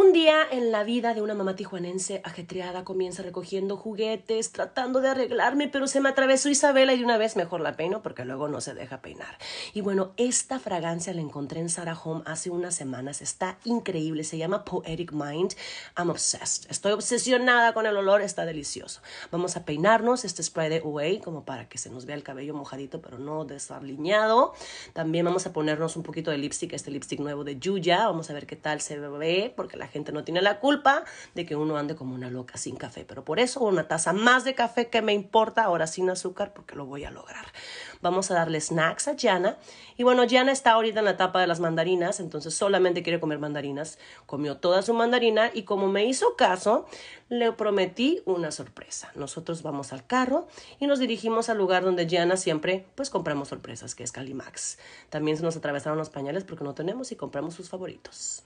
Un día en la vida de una mamá tijuanense ajetreada comienza recogiendo juguetes, tratando de arreglarme, pero se me atravesó Isabela y de una vez mejor la peino porque luego no se deja peinar. Y bueno, esta fragancia la encontré en Sarah Home hace unas semanas, está increíble, se llama Poetic Mind. I'm obsessed, estoy obsesionada con el olor, está delicioso. Vamos a peinarnos este spray de UA como para que se nos vea el cabello mojadito pero no desaliñado. También vamos a ponernos un poquito de lipstick, este lipstick nuevo de Yuya, vamos a ver qué tal se ve porque la gente no tiene la culpa de que uno ande como una loca sin café, pero por eso una taza más de café que me importa, ahora sin azúcar, porque lo voy a lograr. Vamos a darle snacks a Jana. Y bueno, Jana está ahorita en la etapa de las mandarinas, entonces solamente quiere comer mandarinas. Comió toda su mandarina y como me hizo caso, le prometí una sorpresa. Nosotros vamos al carro y nos dirigimos al lugar donde Jana siempre pues compramos sorpresas, que es Calimax. También se nos atravesaron los pañales porque no tenemos y compramos sus favoritos.